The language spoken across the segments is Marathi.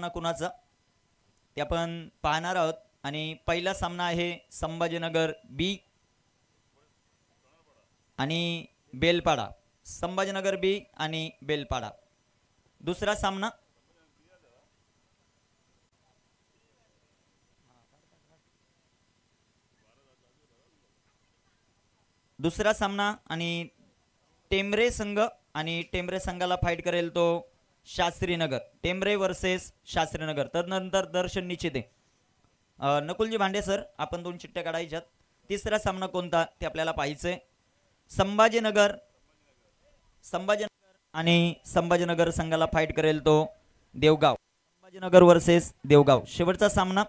सामना कुणाचा ते आपण पाहणार आहोत आणि पहिला सामना आहे संभाजीनगर बी आणि बेलपाडा संभाजीनगर बी आणि बेलपाडा दुसरा सामना दुसरा सामना आणि टेमरे संघ आणि टेमरे संघाला फाईट करेल तो शास्त्रीनगर टेमरे वर्सेस शास्त्रीनगर तर नंतर दर्शन निश्चिते नकुलजी भांडे सर आपण दोन चिठ्ठ्या काढायच्यात तिसरा सामना कोणता ते आपल्याला पाहिजे संभाजीनगर संभाजीनगर आणि संभाजीनगर संघाला फाईट करेल तो देवगाव संभाजीनगर वर्सेस देवगाव शेवटचा सामना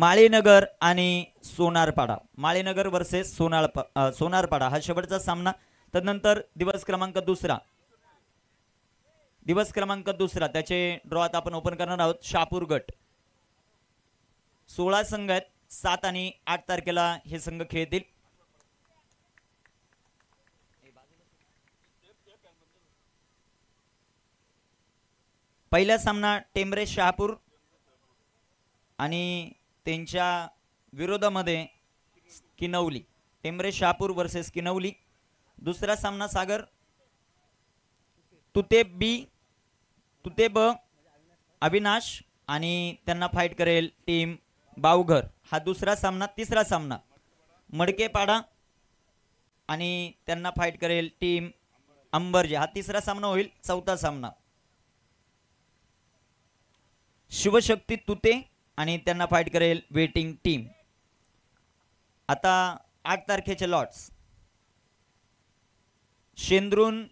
माळीनगर आणि सोनारपाडा माळीनगर वर्सेस सोनार सोनारपाडा हा शेवटचा सामना तदनंतर दिवस क्रमांक दुसरा दिवस क्रमांक दुसरा त्याचे ड्रॉ आता आपण ओपन करणार आहोत शापूर गट सोळा संघ आहेत सात आणि आठ तारखेला हे संघ खेळतील पहिला सामना टेमरे शहापूर आणि त्यांच्या विरोधामध्ये किनवली टेमरे शहापूर वर्सेस किनवली दुसरा सामना सागर तुते बी तुते ब अविनाश आणि त्यांना फाईट करेल टीम बावघर हा दुसरा सामना तिसरा सामना मडकेपाडा आणि त्यांना फाईट करेल टीम अंबरजे हा तिसरा सामना होईल चौथा सामना शिवशक्ती तुते आणि त्यांना फाईट करेल वेटिंग टीम आता आठ तारखेचे लॉट्स शेंद्रून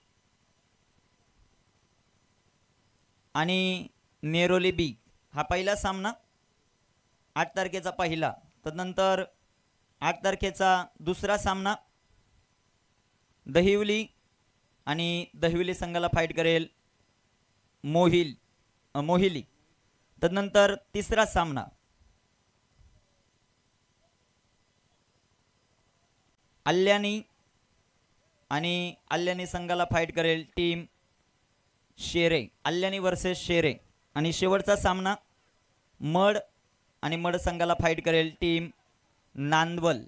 आणि नेरोली बी हा पहिला सामना आठ तारखेचा पहिला तदनंतर आठ तारखेचा दुसरा सामना दहिवली आणि दहिवली संघाला फाईट करेल मोहिल मोहिली तदनंतर तिसरा सामना अल्ल्यानी आणि अल्यानी संघाला फाईट करेल टीम शेरे अल्यानी वर्सेस शेरे आणि शेवटचा सामना मड आणि मड संघाला फाईट करेल टीम नांदवल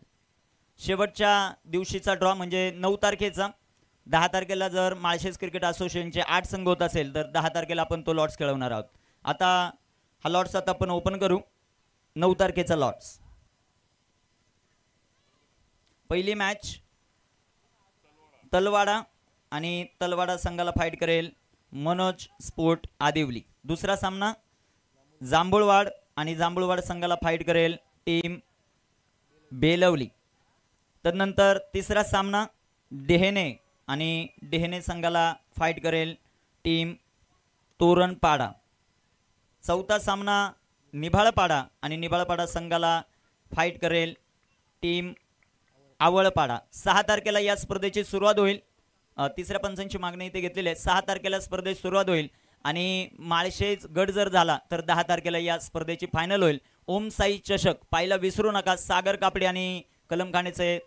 शेवटच्या दिवशीचा ड्रॉ म्हणजे नऊ तारखेचा दहा तारखेला जर माळशेज क्रिकेट असोसिएशनचे आठ संघ होत असेल तर दहा तारखेला आपण तो लॉट्स खेळवणार आहोत आता हा लॉट्स आता आपण ओपन करू नऊ तारखेचा लॉट्स पहिली मॅच तलवाडा आणि तलवाडा संघाला फाईट करेल मनोज स्पोर्ट आदिवली दुसरा सामना जांभूळवाड आणि जांभूळवाड संघाला फाईट करेल टीम बेलवली तदनंतर तिसरा सामना डेहने आणि डेहने संघाला फाईट करेल टीम तोरणपाडा चौथा सामना निभाळपाडा आणि निभाळपाडा संघाला फाईट करेल टीम आवळपाडा सहा तारखेला या स्पर्धेची सुरुवात होईल तिसऱ्या पंचांची मागणी इथे घेतलेली आहे सहा तारखेला स्पर्धेची सुरुवात होईल आणि माळशेज गट जर झाला तर दहा तारखेला या स्पर्धेची फायनल होईल ओम साई चषक पाहिला विसरू नका सागर कापडे आणि कलमखानेचे